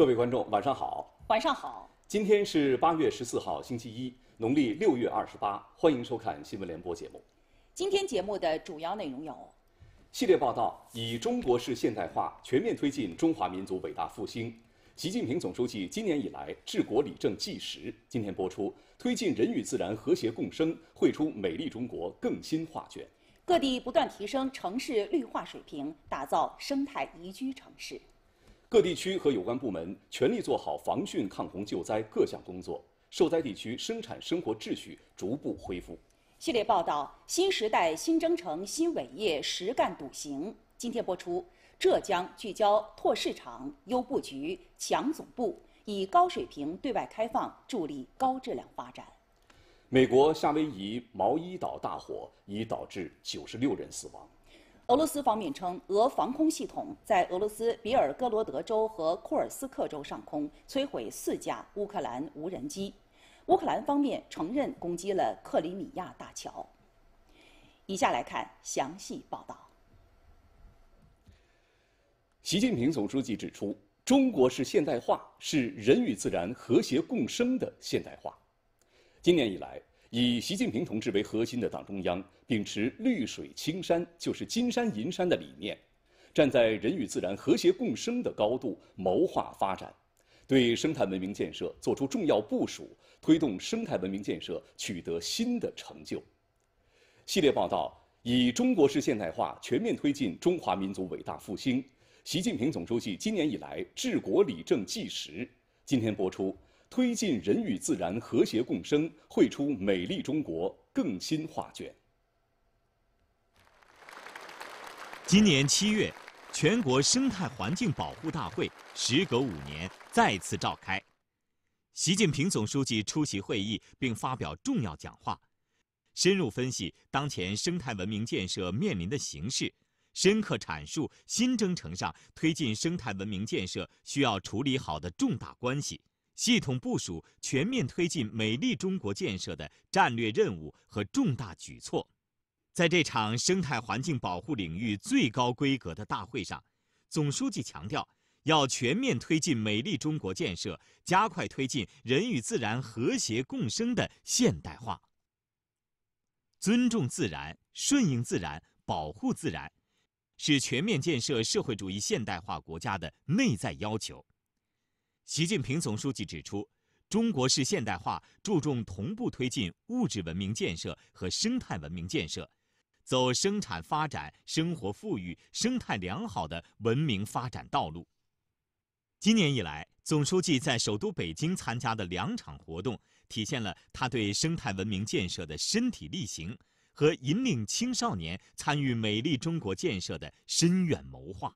各位观众，晚上好。晚上好。今天是八月十四号，星期一，农历六月二十八。欢迎收看新闻联播节目。今天节目的主要内容有：系列报道以中国式现代化全面推进中华民族伟大复兴。习近平总书记今年以来治国理政纪实。今天播出推进人与自然和谐共生，绘出美丽中国更新画卷。各地不断提升城市绿化水平，打造生态宜居城市。各地区和有关部门全力做好防汛抗洪救灾各项工作，受灾地区生产生活秩序逐步恢复。系列报道《新时代新征程新伟业实干笃行》今天播出。浙江聚焦拓市场、优布局、强总部，以高水平对外开放助力高质量发展。美国夏威夷毛伊岛大火已导致九十六人死亡。俄罗斯方面称，俄防空系统在俄罗斯比尔哥罗德州和库尔斯克州上空摧毁四架乌克兰无人机。乌克兰方面承认攻击了克里米亚大桥。以下来看详细报道。习近平总书记指出，中国式现代化是人与自然和谐共生的现代化。今年以来，以习近平同志为核心的党中央。秉持“绿水青山就是金山银山”的理念，站在人与自然和谐共生的高度谋划发展，对生态文明建设作出重要部署，推动生态文明建设取得新的成就。系列报道以中国式现代化全面推进中华民族伟大复兴。习近平总书记今年以来治国理政纪实，今天播出，推进人与自然和谐共生，绘出美丽中国更新画卷。今年七月，全国生态环境保护大会时隔五年再次召开，习近平总书记出席会议并发表重要讲话，深入分析当前生态文明建设面临的形势，深刻阐述新征程上推进生态文明建设需要处理好的重大关系，系统部署全面推进美丽中国建设的战略任务和重大举措。在这场生态环境保护领域最高规格的大会上，总书记强调，要全面推进美丽中国建设，加快推进人与自然和谐共生的现代化。尊重自然、顺应自然、保护自然，是全面建设社会主义现代化国家的内在要求。习近平总书记指出，中国式现代化注重同步推进物质文明建设和生态文明建设。走生产发展、生活富裕、生态良好的文明发展道路。今年以来，总书记在首都北京参加的两场活动，体现了他对生态文明建设的身体力行和引领青少年参与美丽中国建设的深远谋划。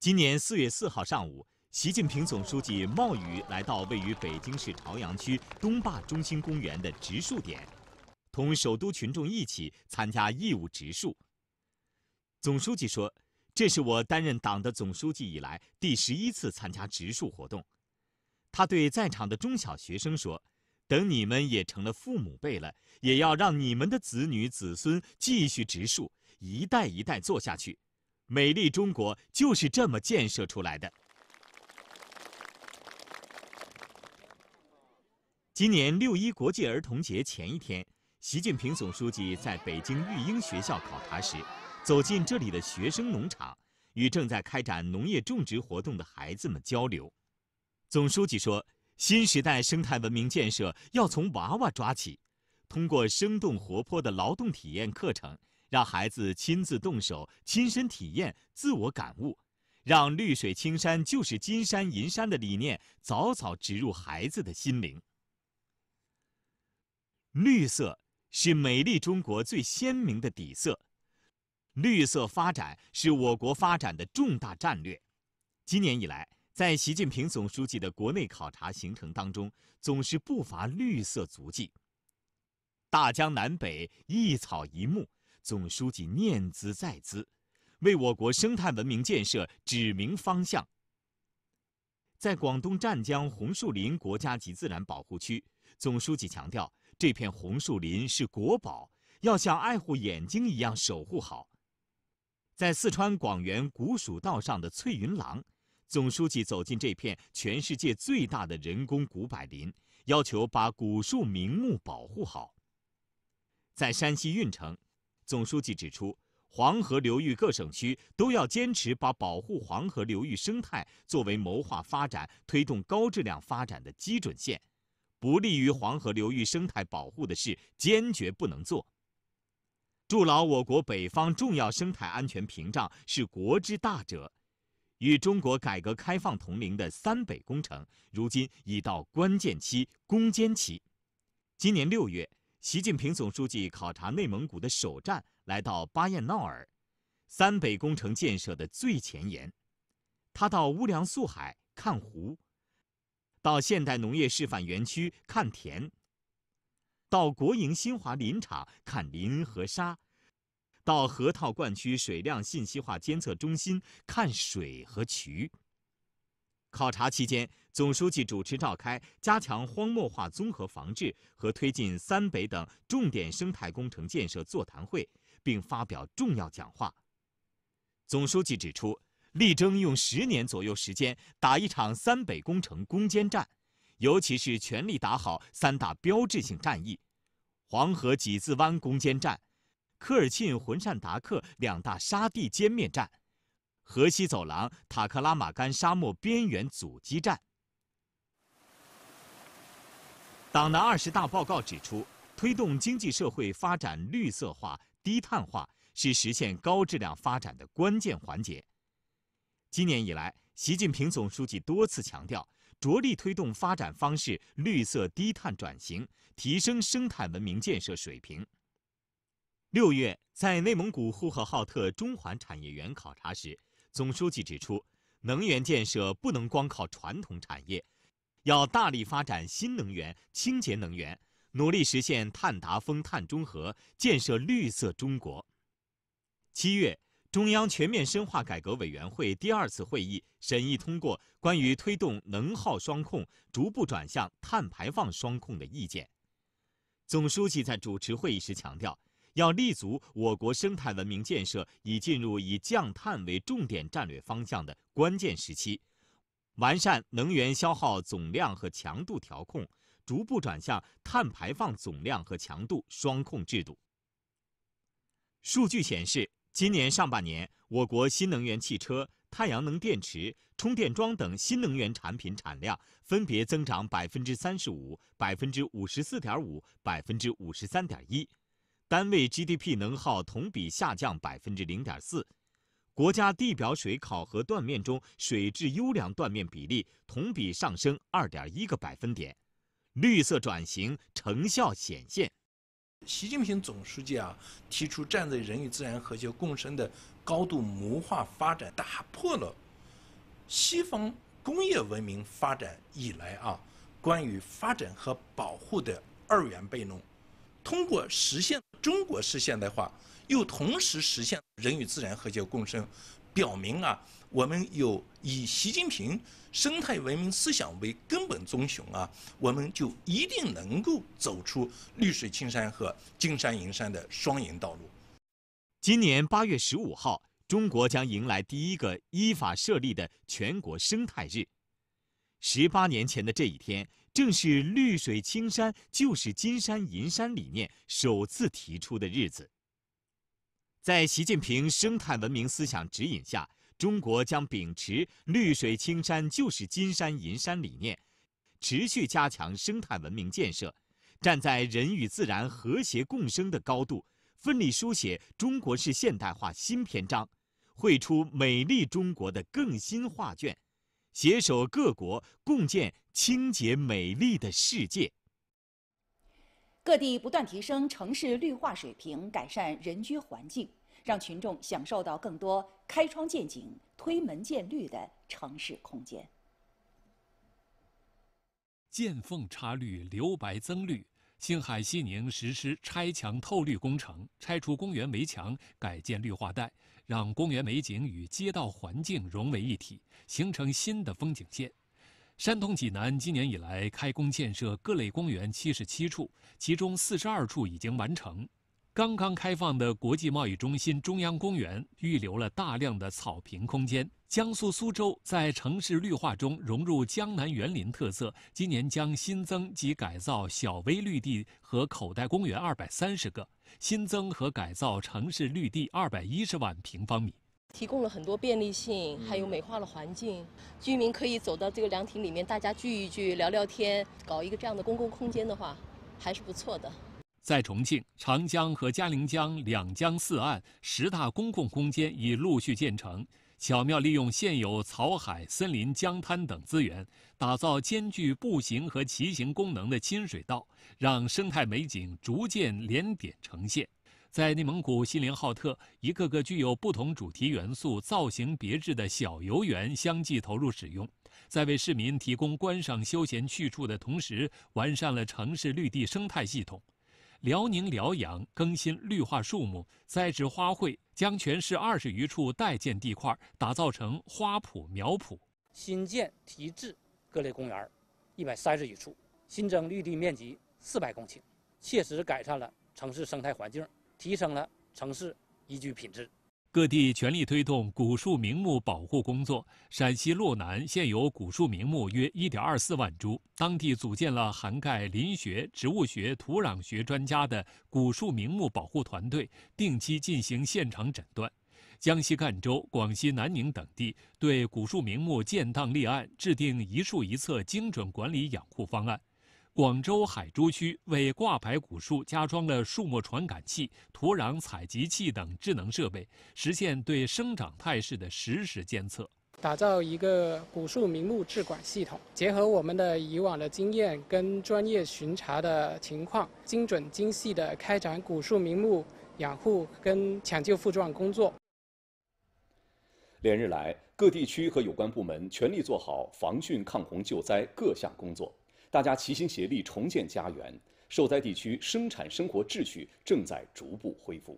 今年四月四号上午，习近平总书记冒雨来到位于北京市朝阳区东坝中心公园的植树点。同首都群众一起参加义务植树。总书记说：“这是我担任党的总书记以来第十一次参加植树活动。”他对在场的中小学生说：“等你们也成了父母辈了，也要让你们的子女子孙继续植树，一代一代做下去，美丽中国就是这么建设出来的。”今年六一国际儿童节前一天。习近平总书记在北京育英学校考察时，走进这里的学生农场，与正在开展农业种植活动的孩子们交流。总书记说：“新时代生态文明建设要从娃娃抓起，通过生动活泼的劳动体验课程，让孩子亲自动手、亲身体验、自我感悟，让‘绿水青山就是金山银山’的理念早早植入孩子的心灵。”绿色。是美丽中国最鲜明的底色，绿色发展是我国发展的重大战略。今年以来，在习近平总书记的国内考察行程当中，总是不乏绿色足迹。大江南北，一草一木，总书记念兹在兹，为我国生态文明建设指明方向。在广东湛江红树林国家级自然保护区，总书记强调。这片红树林是国宝，要像爱护眼睛一样守护好。在四川广元古蜀道上的翠云廊，总书记走进这片全世界最大的人工古柏林，要求把古树名木保护好。在山西运城，总书记指出，黄河流域各省区都要坚持把保护黄河流域生态作为谋划发展、推动高质量发展的基准线。不利于黄河流域生态保护的事，坚决不能做。筑牢我国北方重要生态安全屏障是国之大者。与中国改革开放同龄的三北工程，如今已到关键期、攻坚期。今年六月，习近平总书记考察内蒙古的首站来到巴彦淖尔，三北工程建设的最前沿。他到乌梁素海看湖。到现代农业示范园区看田，到国营新华林场看林和沙，到河套灌区水量信息化监测中心看水和渠。考察期间，总书记主持召开加强荒漠化综合防治和推进三北等重点生态工程建设座谈会，并发表重要讲话。总书记指出。力争用十年左右时间打一场三北工程攻坚战，尤其是全力打好三大标志性战役：黄河几字湾攻坚战、科尔沁浑善达克两大沙地歼灭战、河西走廊塔克拉玛干沙漠边缘阻击战。党的二十大报告指出，推动经济社会发展绿色化、低碳化是实现高质量发展的关键环节。今年以来，习近平总书记多次强调，着力推动发展方式绿色低碳转型，提升生态文明建设水平。六月，在内蒙古呼和浩特中环产业园考察时，总书记指出，能源建设不能光靠传统产业，要大力发展新能源、清洁能源，努力实现碳达峰、碳中和，建设绿色中国。七月。中央全面深化改革委员会第二次会议审议通过《关于推动能耗双控逐步转向碳排放双控的意见》。总书记在主持会议时强调，要立足我国生态文明建设已进入以降碳为重点战略方向的关键时期，完善能源消耗总量和强度调控，逐步转向碳排放总量和强度双控制度。数据显示。今年上半年，我国新能源汽车、太阳能电池、充电桩等新能源产品产量分别增长百分之三十五、百分之五十四点五、百分之五十三点一，单位 GDP 能耗同比下降百分之零点四，国家地表水考核断面中水质优良断面比例同比上升二点一个百分点，绿色转型成效显现。习近平总书记啊，提出站在人与自然和谐共生的高度谋划发展，打破了西方工业文明发展以来啊关于发展和保护的二元悖论，通过实现中国式现代化，又同时实现人与自然和谐共生。表明啊，我们有以习近平生态文明思想为根本遵循啊，我们就一定能够走出绿水青山和金山银山的双赢道路。今年八月十五号，中国将迎来第一个依法设立的全国生态日。十八年前的这一天，正是“绿水青山就是金山银山”理念首次提出的日子。在习近平生态文明思想指引下，中国将秉持“绿水青山就是金山银山”理念，持续加强生态文明建设，站在人与自然和谐共生的高度，奋力书写中国式现代化新篇章，绘出美丽中国的更新画卷，携手各国共建清洁美丽的世界。各地不断提升城市绿化水平，改善人居环境，让群众享受到更多“开窗见景、推门见绿”的城市空间。见缝插绿、留白增绿，青海西宁实施拆墙透绿工程，拆除公园围墙，改建绿化带，让公园美景与街道环境融为一体，形成新的风景线。山东济南今年以来开工建设各类公园七十七处，其中四十二处已经完成。刚刚开放的国际贸易中心中央公园预留了大量的草坪空间。江苏苏州在城市绿化中融入江南园林特色，今年将新增及改造小微绿地和口袋公园二百三十个，新增和改造城市绿地二百一十万平方米。提供了很多便利性，还有美化了环境。居民可以走到这个凉亭里面，大家聚一聚，聊聊天，搞一个这样的公共空间的话，还是不错的。在重庆，长江和嘉陵江两江四岸十大公共空间已陆续建成，巧妙利用现有草海、森林、江滩等资源，打造兼具步行和骑行功能的亲水道，让生态美景逐渐连点呈现。在内蒙古锡林浩特，一个个具有不同主题元素、造型别致的小游园相继投入使用，在为市民提供观赏休闲去处的同时，完善了城市绿地生态系统。辽宁辽阳更新绿化树木、栽植花卉，将全市二十余处待建地块打造成花圃、苗圃，新建、提质各类公园一百三十余处，新增绿地面积四百公顷，切实改善了城市生态环境。提升了城市宜居品质。各地全力推动古树名木保护工作。陕西洛南现有古树名木约1.24万株，当地组建了涵盖林学、植物学、土壤学专家的古树名木保护团队，定期进行现场诊断。江西赣州、广西南宁等地对古树名木建档立案，制定一树一策精准管理养护方案。广州海珠区为挂牌古树加装了树木传感器、土壤采集器等智能设备，实现对生长态势的实时监测，打造一个古树名木治管系统，结合我们的以往的经验跟专业巡查的情况，精准精细的开展古树名木养护跟抢救复壮工作。连日来，各地区和有关部门全力做好防汛抗洪救灾各项工作。大家齐心协力重建家园，受灾地区生产生活秩序正在逐步恢复。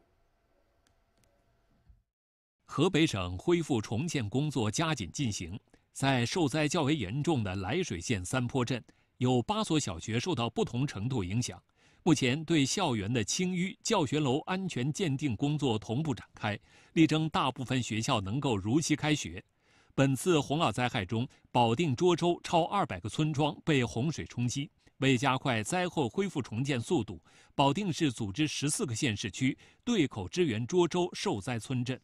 河北省恢复重建工作加紧进行，在受灾较为严重的涞水县三坡镇，有八所小学受到不同程度影响，目前对校园的清淤、教学楼安全鉴定工作同步展开，力争大部分学校能够如期开学。本次洪涝灾害中，保定涿州超二百个村庄被洪水冲击。为加快灾后恢复重建速度，保定市组织十四个县市区对口支援涿州受灾村镇。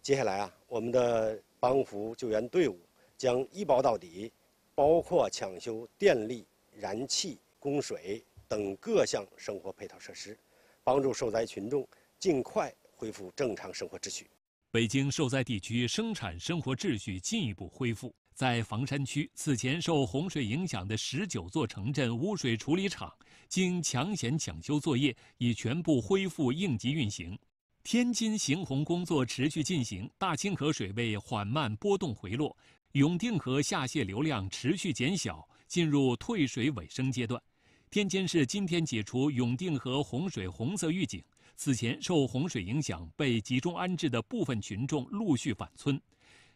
接下来啊，我们的帮扶救援队伍将一包到底，包括抢修电力、燃气、供水等各项生活配套设施，帮助受灾群众尽快恢复正常生活秩序。北京受灾地区生产生活秩序进一步恢复。在房山区，此前受洪水影响的十九座城镇污水处理厂，经抢险抢修作业，已全部恢复应急运行。天津行洪工作持续进行，大清河水位缓慢波动回落，永定河下泄流量持续减小，进入退水尾声阶段。天津市今天解除永定河洪水红色预警。此前受洪水影响被集中安置的部分群众陆续返村。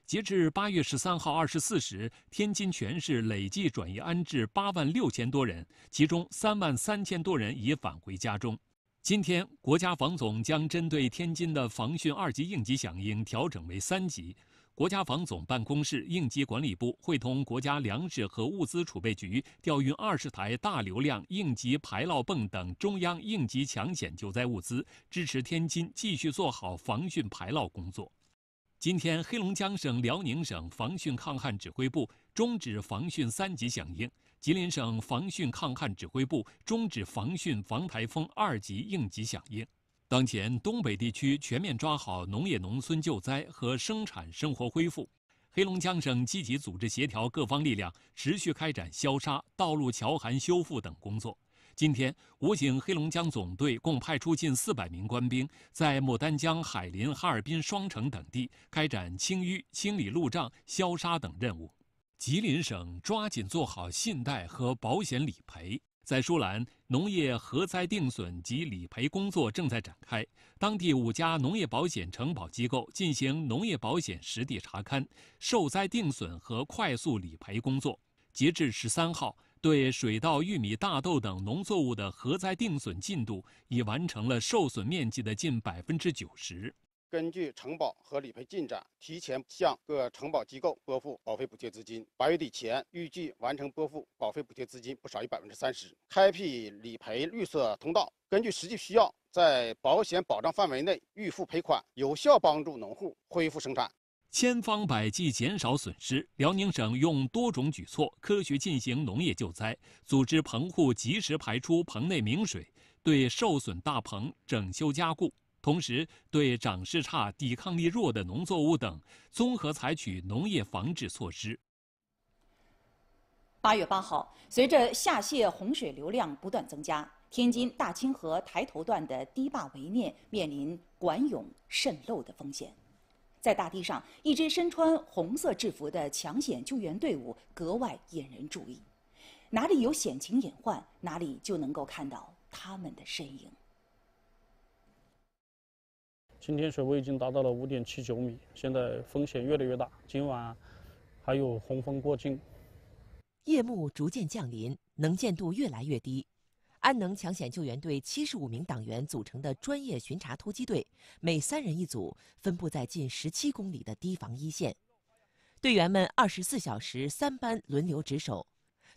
截至八月十三号二十四时，天津全市累计转移安置八万六千多人，其中三万三千多人已返回家中。今天，国家防总将针对天津的防汛二级应急响应调整为三级。国家防总办公室应急管理部会同国家粮食和物资储备局调运二十台大流量应急排涝泵等中央应急抢险救灾物资，支持天津继续做好防汛排涝工作。今天，黑龙江省、辽宁省防汛抗旱指挥部终止防汛三级响应，吉林省防汛抗旱指挥部终止防汛防台风二级应急响应。当前，东北地区全面抓好农业农村救灾和生产生活恢复。黑龙江省积极组织协调各方力量，持续开展消杀、道路桥涵修复等工作。今天，武警黑龙江总队共派出近四百名官兵，在牡丹江、海林、哈尔滨、双城等地开展清淤、清理路障、消杀等任务。吉林省抓紧做好信贷和保险理赔。在舒兰，农业核灾定损及理赔工作正在展开。当地五家农业保险承保机构进行农业保险实地查勘、受灾定损和快速理赔工作。截至十三号，对水稻、玉米、大豆等农作物的核灾定损进度，已完成了受损面积的近百分之九十。根据承保和理赔进展，提前向各承保机构拨付保费补贴资金，八月底前预计完成拨付保费补贴资金不少于百分之三十。开辟理赔绿色通道，根据实际需要，在保险保障范围内预付赔款，有效帮助农户恢复生产，千方百计减少损失。辽宁省用多种举措科学进行农业救灾，组织棚户及时排出棚内明水，对受损大棚整修加固。同时，对长势差、抵抗力弱的农作物等，综合采取农业防治措施。八月八号，随着下泄洪水流量不断增加，天津大清河抬头段的堤坝围面面临管涌渗漏的风险。在大堤上，一支身穿红色制服的抢险救援队伍格外引人注意。哪里有险情隐患，哪里就能够看到他们的身影。今天水位已经达到了五点七九米，现在风险越来越大。今晚还有洪峰过境。夜幕逐渐降临，能见度越来越低。安能抢险救援队七十五名党员组成的专业巡查突击队，每三人一组，分布在近十七公里的堤防一线。队员们二十四小时三班轮流值守，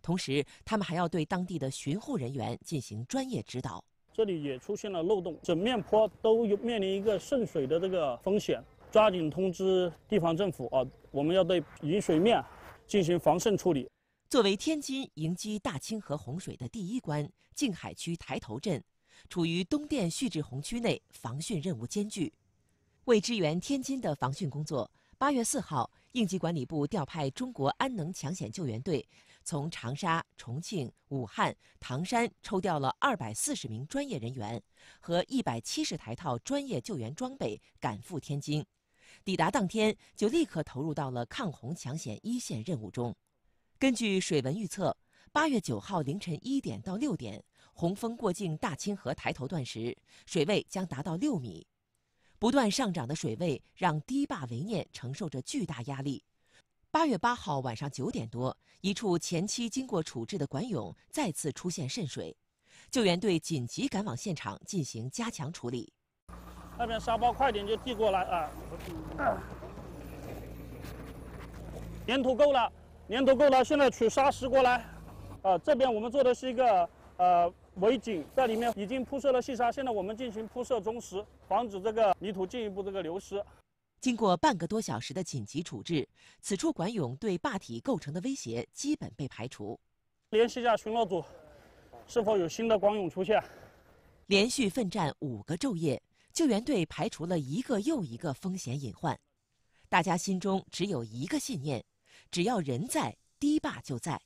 同时他们还要对当地的巡护人员进行专业指导。这里也出现了漏洞，整面坡都有面临一个渗水的这个风险，抓紧通知地方政府啊！我们要对引水面进行防渗处理。作为天津迎击大清河洪水的第一关，静海区台头镇处于东电蓄滞洪区内，防汛任务艰巨。为支援天津的防汛工作，八月四号，应急管理部调派中国安能抢险救援队。从长沙、重庆、武汉、唐山抽调了二百四十名专业人员和一百七十台套专业救援装备，赶赴天津。抵达当天就立刻投入到了抗洪抢险一线任务中。根据水文预测，八月九号凌晨一点到六点，洪峰过境大清河抬头段时，水位将达到六米。不断上涨的水位让堤坝围堰承受着巨大压力。八月八号晚上九点多。一处前期经过处置的管涌再次出现渗水，救援队紧急赶往现场进行加强处理。那边沙包快点就递过来啊！粘土够了，粘土够了，现在取砂石过来。啊，这边我们做的是一个呃围井，在里面已经铺设了细沙，现在我们进行铺设中石，防止这个泥土进一步这个流失。经过半个多小时的紧急处置，此处管涌对坝体构成的威胁基本被排除。联系一下巡逻组，是否有新的管涌出现？连续奋战五个昼夜，救援队排除了一个又一个风险隐患。大家心中只有一个信念：只要人在，堤坝就在。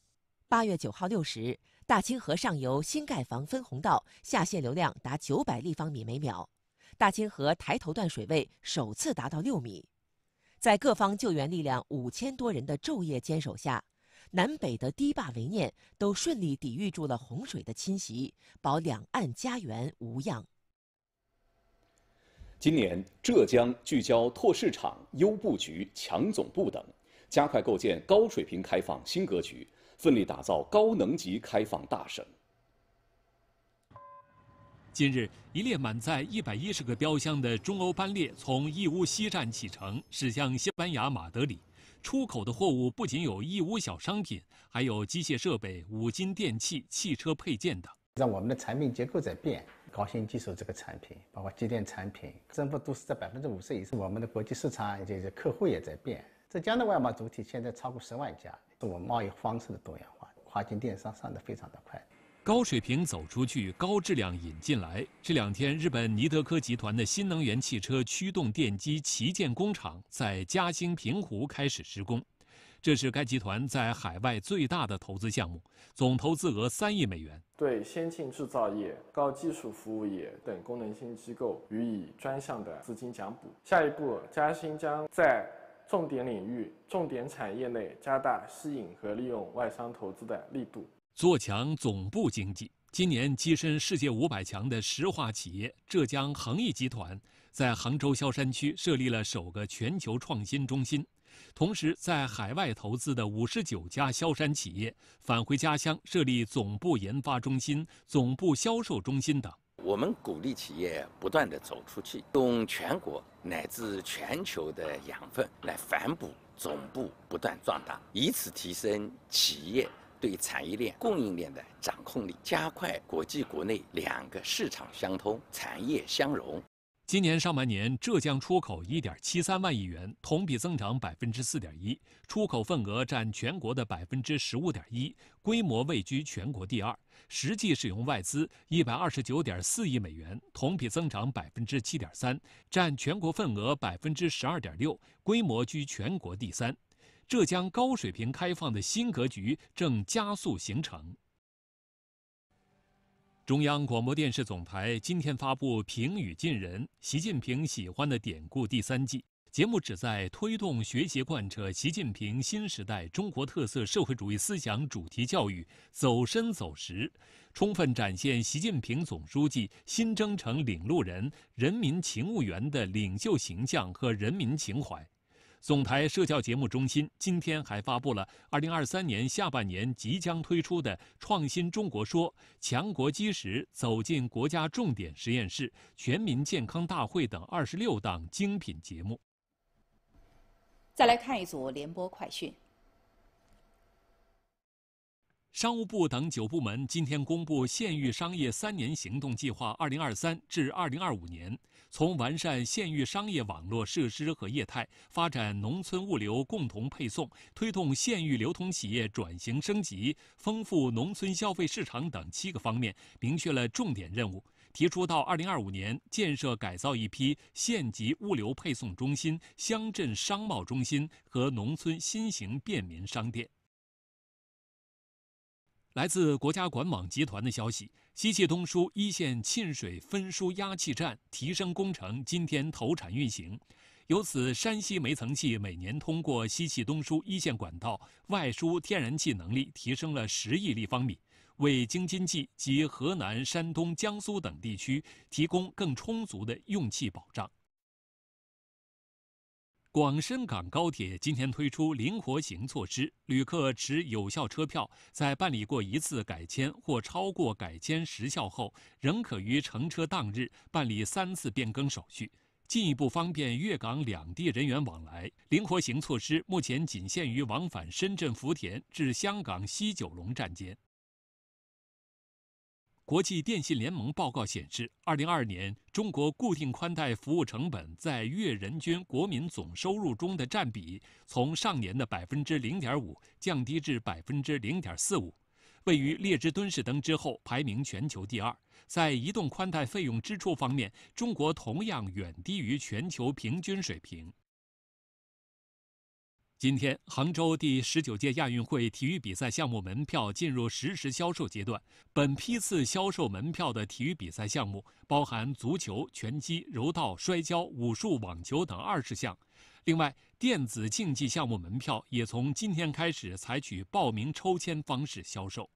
八月九号六时，大清河上游新盖房分洪道下泄流量达九百立方米每秒。大清河抬头段水位首次达到六米，在各方救援力量五千多人的昼夜坚守下，南北的堤坝围堰都顺利抵御住了洪水的侵袭，保两岸家园无恙。今年，浙江聚焦拓市场、优布局、强总部等，加快构建高水平开放新格局，奋力打造高能级开放大省。近日，一列满载一百一十个标箱的中欧班列从义乌西站启程，驶向西班牙马德里。出口的货物不仅有义乌小商品，还有机械设备、五金电器、汽车配件等。让我们的产品结构在变，高新技术这个产品，包括机电产品，增幅都是在百分之五十以上。我们的国际市场以及客户也在变。浙江的外贸主体现在超过十万家，是我们贸易方式的多元化，跨境电商上的非常的快。高水平走出去，高质量引进来。这两天，日本尼德科集团的新能源汽车驱动电机旗舰工厂在嘉兴平湖开始施工，这是该集团在海外最大的投资项目，总投资额三亿美元。对先进制造业、高技术服务业等功能性机构予以专项的资金奖补。下一步，嘉兴将在重点领域、重点产业内加大吸引和利用外商投资的力度。做强总部经济。今年跻身世界五百强的石化企业浙江恒毅集团，在杭州萧山区设立了首个全球创新中心，同时在海外投资的五十九家萧山企业返回家乡设立总部研发中心、总部销售中心等。我们鼓励企业不断地走出去，用全国乃至全球的养分来反哺总部不断壮大，以此提升企业。对产业链、供应链的掌控力，加快国际国内两个市场相通、产业相融。今年上半年，浙江出口一点七三万亿元，同比增长百分之四点一，出口份额占全国的百分之十五点一，规模位居全国第二。实际使用外资一百二十九点四亿美元，同比增长百分之七点三，占全国份额百分之十二点六，规模居全国第三。浙江高水平开放的新格局正加速形成。中央广播电视总台今天发布《平语近人：习近平喜欢的典故》第三季节目，旨在推动学习贯彻习近平新时代中国特色社会主义思想主题教育走深走实，充分展现习近平总书记新征程领路人、人民勤务员的领袖形象和人民情怀。总台社教节目中心今天还发布了2023年下半年即将推出的《创新中国说》《强国基石》《走进国家重点实验室》《全民健康大会》等26档精品节目。再来看一组联播快讯。商务部等九部门今天公布《县域商业三年行动计划（二零二三至二零二五年）》，从完善县域商业网络设施和业态、发展农村物流共同配送、推动县域流通企业转型升级、丰富农村消费市场等七个方面明确了重点任务，提出到二零二五年建设改造一批县级物流配送中心、乡镇商贸中心和农村新型便民商店。来自国家管网集团的消息：西气东输一线沁水分输压气站提升工程今天投产运行，由此，山西煤层气每年通过西气东输一线管道外输天然气能力提升了十亿立方米，为京津冀及河南、山东、江苏等地区提供更充足的用气保障。广深港高铁今天推出灵活型措施，旅客持有效车票，在办理过一次改签或超过改签时效后，仍可于乘车当日办理三次变更手续，进一步方便粤港两地人员往来。灵活型措施目前仅限于往返深圳福田至香港西九龙站间。国际电信联盟报告显示，二零二二年中国固定宽带服务成本在月人均国民总收入中的占比，从上年的百分之零点五降低至百分之零点四五，位于列支敦士登之后，排名全球第二。在移动宽带费用支出方面，中国同样远低于全球平均水平。今天，杭州第十九届亚运会体育比赛项目门票进入实时销售阶段。本批次销售门票的体育比赛项目包含足球、拳击、柔道、摔跤、武术、网球等二十项。另外，电子竞技项目门票也从今天开始采取报名抽签方式销售。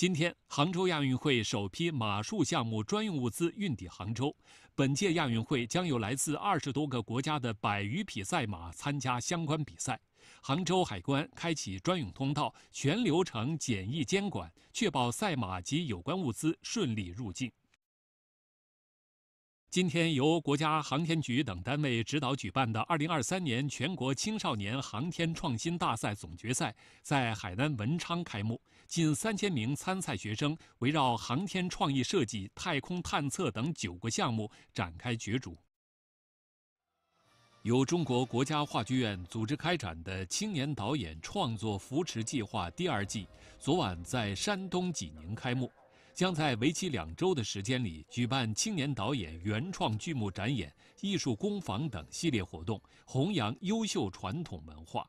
今天，杭州亚运会首批马术项目专用物资运抵杭州。本届亚运会将有来自二十多个国家的百余匹赛马参加相关比赛。杭州海关开启专用通道，全流程简易监管，确保赛马及有关物资顺利入境。今天，由国家航天局等单位指导举办的2023年全国青少年航天创新大赛总决赛在海南文昌开幕。近3000名参赛学生围绕航天创意设计、太空探测等9个项目展开角逐。由中国国家话剧院组织开展的青年导演创作扶持计划第二季，昨晚在山东济宁开幕。将在为期两周的时间里举办青年导演原创剧目展演、艺术工坊等系列活动，弘扬优秀传统文化。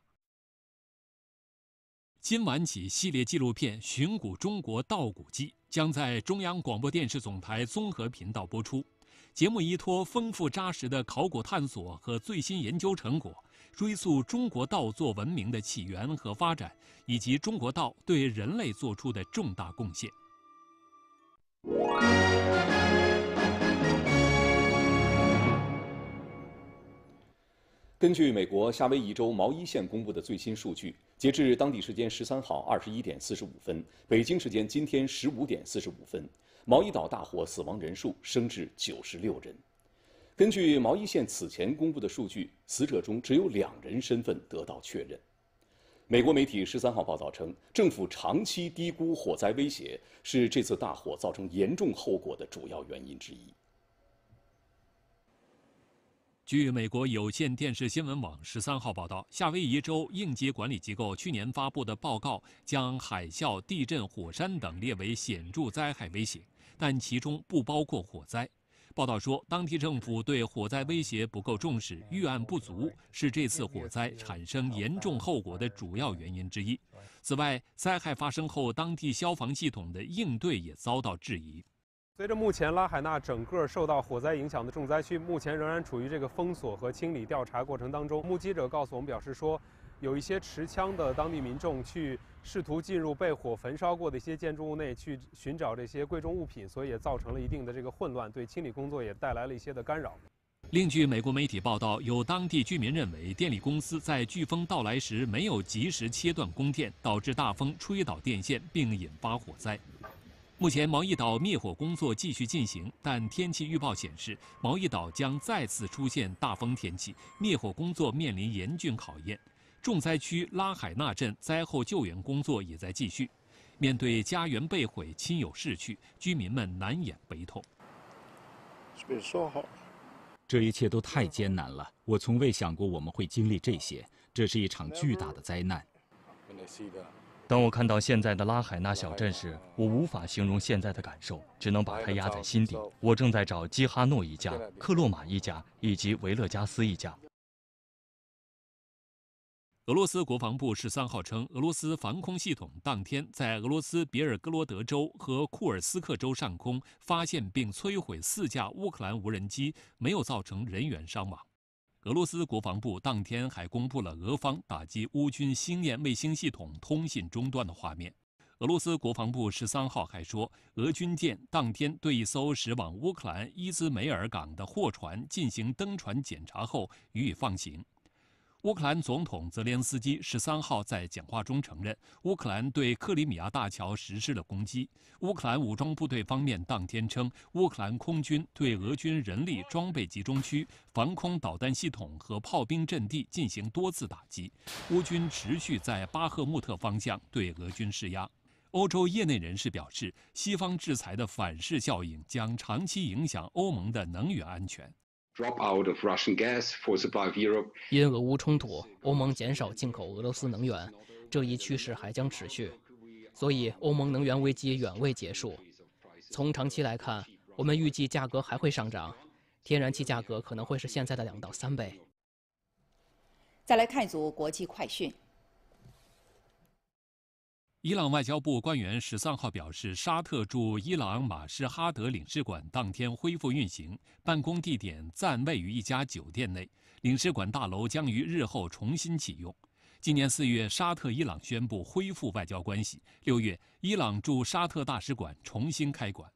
今晚起，系列纪录片《寻古中国稻谷记》将在中央广播电视总台综合频道播出。节目依托丰富扎实的考古探索和最新研究成果，追溯中国稻作文明的起源和发展，以及中国稻对人类做出的重大贡献。根据美国夏威夷州毛伊县公布的最新数据，截至当地时间十三号二十一点四十五分，北京时间今天十五点四十五分，毛伊岛大火死亡人数升至九十六人。根据毛伊县此前公布的数据，死者中只有两人身份得到确认。美国媒体十三号报道称，政府长期低估火灾威胁是这次大火造成严重后果的主要原因之一。据美国有线电视新闻网十三号报道，夏威夷州应急管理机构去年发布的报告将海啸、地震、火山等列为显著灾害威胁，但其中不包括火灾。报道说，当地政府对火灾威胁不够重视，预案不足，是这次火灾产生严重后果的主要原因之一。此外，灾害发生后，当地消防系统的应对也遭到质疑。随着目前拉海纳整个受到火灾影响的重灾区，目前仍然处于这个封锁和清理调查过程当中。目击者告诉我们，表示说，有一些持枪的当地民众去。试图进入被火焚烧过的一些建筑物内去寻找这些贵重物品，所以也造成了一定的这个混乱，对清理工作也带来了一些的干扰。另据美国媒体报道，有当地居民认为，电力公司在飓风到来时没有及时切断供电，导致大风吹倒电线并引发火灾。目前毛伊岛灭火工作继续进行，但天气预报显示毛伊岛将再次出现大风天气，灭火工作面临严峻考验。重灾区拉海纳镇灾后救援工作也在继续。面对家园被毁、亲友逝去，居民们难掩悲痛。这一切都太艰难了，我从未想过我们会经历这些。这是一场巨大的灾难。当我看到现在的拉海纳小镇时，我无法形容现在的感受，只能把它压在心底。我正在找基哈诺一家、克洛马一家以及维勒加斯一家。俄罗斯国防部十三号称，俄罗斯防空系统当天在俄罗斯别尔哥罗德州和库尔斯克州上空发现并摧毁四架乌克兰无人机，没有造成人员伤亡。俄罗斯国防部当天还公布了俄方打击乌军星链卫星系统通信中断的画面。俄罗斯国防部十三号还说，俄军舰当天对一艘驶往乌克兰伊兹梅尔港的货船进行登船检查后予以放行。乌克兰总统泽连斯基十三号在讲话中承认，乌克兰对克里米亚大桥实施了攻击。乌克兰武装部队方面当天称，乌克兰空军对俄军人力装备集中区、防空导弹系统和炮兵阵地进行多次打击。乌军持续在巴赫穆特方向对俄军施压。欧洲业内人士表示，西方制裁的反噬效应将长期影响欧盟的能源安全。因俄乌冲突，欧盟减少进口俄罗斯能源，这一趋势还将持续，所以欧盟能源危机远未结束。从长期来看，我们预计价格还会上涨，天然气价格可能会是现在的两到三倍。再来看一组国际快讯。伊朗外交部官员十三号表示，沙特驻伊朗马什哈德领事馆当天恢复运行，办公地点暂位于一家酒店内，领事馆大楼将于日后重新启用。今年四月，沙特、伊朗宣布恢复外交关系，六月，伊朗驻沙特大使馆重新开馆。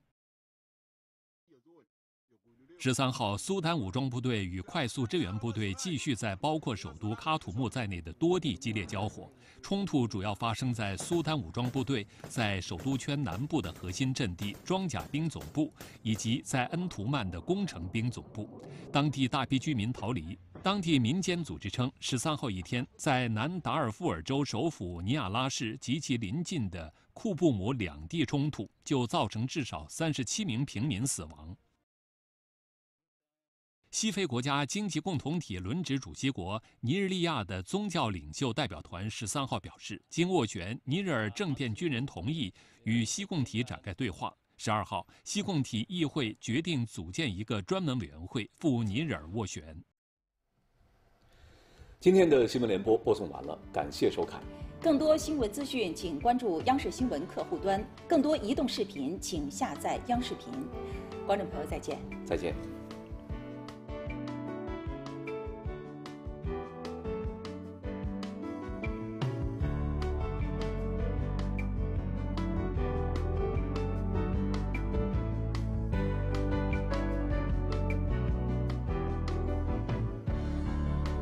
十三号，苏丹武装部队与快速支援部队继续在包括首都喀土穆在内的多地激烈交火。冲突主要发生在苏丹武装部队在首都圈南部的核心阵地——装甲兵总部，以及在恩图曼的工程兵总部。当地大批居民逃离。当地民间组织称，十三号一天在南达尔富尔州首府尼亚拉市及其邻近的库布姆两地冲突，就造成至少三十七名平民死亡。西非国家经济共同体轮值主席国尼日利亚的宗教领袖代表团十三号表示，经斡旋，尼日尔政变军人同意与西共体展开对话。十二号，西共体议会决定组建一个专门委员会赴尼日尔斡旋。今天的新闻联播播送完了，感谢收看。更多新闻资讯，请关注央视新闻客户端。更多移动视频，请下载央视频。观众朋友，再见。再见。